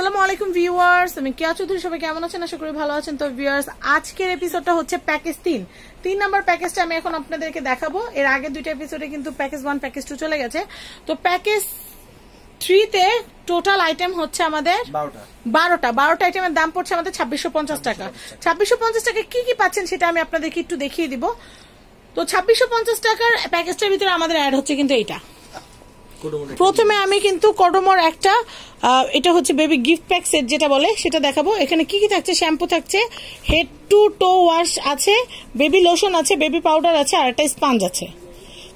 আসসালামু আলাইকুম ভিউয়ার্স আমি কেয়া চৌধুরী সবাই কেমন আছেন আশা করি ভালো আছেন তো ভিউয়ার্স আজকের এপিসোডটা হচ্ছে প্যাকেজ তিন তিন নম্বর প্যাকেজটা আমি এখন আপনাদেরকে দেখাবো এর আগে দুইটা এপিসোডে কিন্তু প্যাকেজ ওয়ান প্যাকেজ টু চলে গেছে তো প্যাকেজ থ্রিতে টোটাল আইটেম হচ্ছে আমাদের বারোটা বারোটা আইটেমের দাম পড়ছে আমাদের ছাব্বিশশো পঞ্চাশ টাকা ছাব্বিশশো পঞ্চাশ টাকা কি কি পাচ্ছেন সেটা আমি আপনাদেরকে একটু দেখিয়ে দিব তো ছাব্বিশশো পঞ্চাশ টাকার প্যাকেজটার ভিতরে আমাদের অ্যাড হচ্ছে কিন্তু এইটা প্রথমে আমি কিন্তু কডমোর একটা এটা হচ্ছে বেবি গিফট প্যাক সেট যেটা বলে সেটা দেখাবো এখানে কি কি থাকছে শ্যাম্পু থাকছে হেড টু টো ওয়াশ আছে বেবি লোশন আছে বেবি পাউডার আছে আর একটা স্পাঞ্জ আছে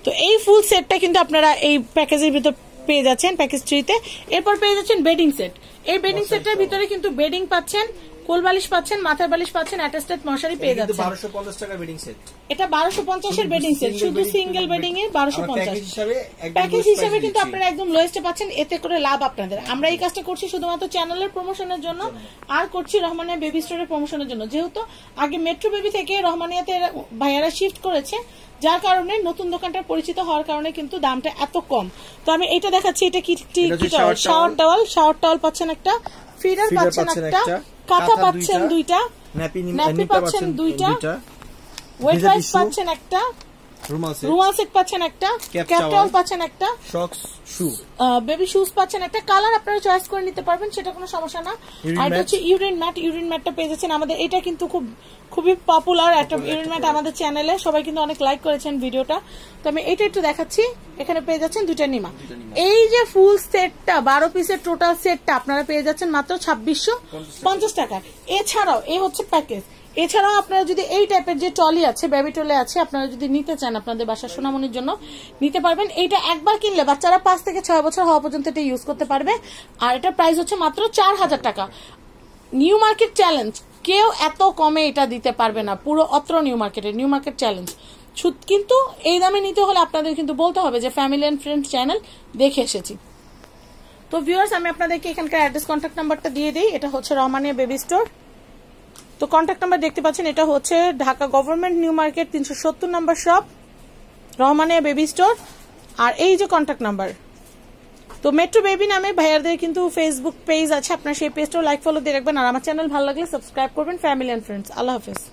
তো এই ফুল সেটটা কিন্তু আপনারা এই প্যাকেজের ভিতর পেয়ে যাচ্ছেন প্যাকেজ থ্রিতে এরপর পেয়ে যাচ্ছেন বেডিং সেট এই বেডিং সেটটার ভিতরে কিন্তু বেডিং পাচ্ছেন কোল বালিশ পাচ্ছেন মাথার বালিশ পাচ্ছেন অ্যাটাস্টেড মশারি পেয়ে যাচ্ছেন 1250 টাকা বেডিং সেট এটা 1250 এর বেডিং সেট শুধু সিঙ্গেল বেডিং এ 1250 প্যাকেজ হিসাবে কিন্তু আপনারা একদম লোয়েস্টে পাচ্ছেন এতে করে লাভ আপনাদের আমরা এই কাজটা করছি শুধুমাত্র চ্যানেলের প্রমোশনের জন্য আর করছি রহমানিয়া বেবি স্টোরের প্রমোশনের জন্য যেহেতু আগে মেট্রো বেবি থেকে রহমানিয়াতে ভাইয়ারা শিফট করেছে যার কারণে নতুন দোকানটা পরিচিত হওয়ার কারণে কিন্তু দামটা এত কম তো আমি এটা দেখাচ্ছি এটা কি শাওয়ার টাওয়াল শাওয়ার টাওয়াল পাচ্ছেন একটা ফিডার পাচ্ছেন একটা কাঁথা পাচ্ছেন দুইটা ন্যাপি পাচ্ছেন দুইটা ওয়েট পাচ্ছেন একটা বেবি পাচ্ছেন একটা কালার আপনারা চয়েস করে নিতে পারবেন সেটা কোনো সমস্যা না আর হচ্ছে ইউরিন ইউরিন পেয়ে যাচ্ছেন আমাদের এটা কিন্তু খুব খুবই পপুলার একটা ইউরিন ম্যাট আমাদের চ্যানেলে সবাই কিন্তু অনেক লাইক করেছেন ভিডিওটা তো আমি এটা একটু দেখাচ্ছি এখানে পেয়ে যাচ্ছেন দুইটা নিমা এই যে ফুল সেটটা বারো পিসের টোটাল সেটটা আপনারা পেয়ে যাচ্ছেন মাত্র ছাব্বিশশো পঞ্চাশ টাকা এছাড়াও এই হচ্ছে প্যাকেজ এছাড়াও আপনারা যদি এই টাইপের যে টলি আছে বেবি টলে আছে আপনারা যদি নিতে চান আপনাদের বাসার সোনামনির জন্য নিতে পারবেন এইটা একবার কিনলে বাচ্চারা পাঁচ থেকে ছয় বছর হওয়া পর্যন্ত এটা ইউজ করতে পারবে আর এটার প্রাইস হচ্ছে মাত্র চার হাজার টাকা নিউ মার্কেট চ্যালেঞ্জ কেউ এত কমে এটা দিতে পারবে না পুরো অত্র নিউ মার্কেটে নিউ মার্কেট চ্যালেঞ্জ কিন্তু এই দামে নিতে হলে আপনাদের কিন্তু বলতে হবে যে ফ্যামিলি অ্যান্ড ফ্রেন্ডস চ্যানেল দেখে এসেছি তো ভিউয়ার্স আমি আপনাদেরকে এখানকার অ্যাড্রেস কন্ট্যাক্ট নাম্বারটা দিয়ে দিই এটা হচ্ছে রহমানিয়া বেবি স্টোর তো কন্ট্যাক্ট নাম্বার দেখতে পাচ্ছেন এটা হচ্ছে ঢাকা গভর্নমেন্ট নিউ মার্কেট তিনশো সত্তর number shop Rahmania baby store আর এই যে কন্ট্যাক্ট নাম্বার তো মেট্রো বেবি নামে ভাইয়ারদের কিন্তু ফেসবুক পেজ আছে আপনার সেই পেজটাও লাইক ফলো দিয়ে রাখবেন আর আমার চ্যানেল ভালো লাগলে সাবস্ক্রাইব করবেন ফ্যামিলি অ্যান্ড ফ্রেন্ডস আল্লাহ হাফেজ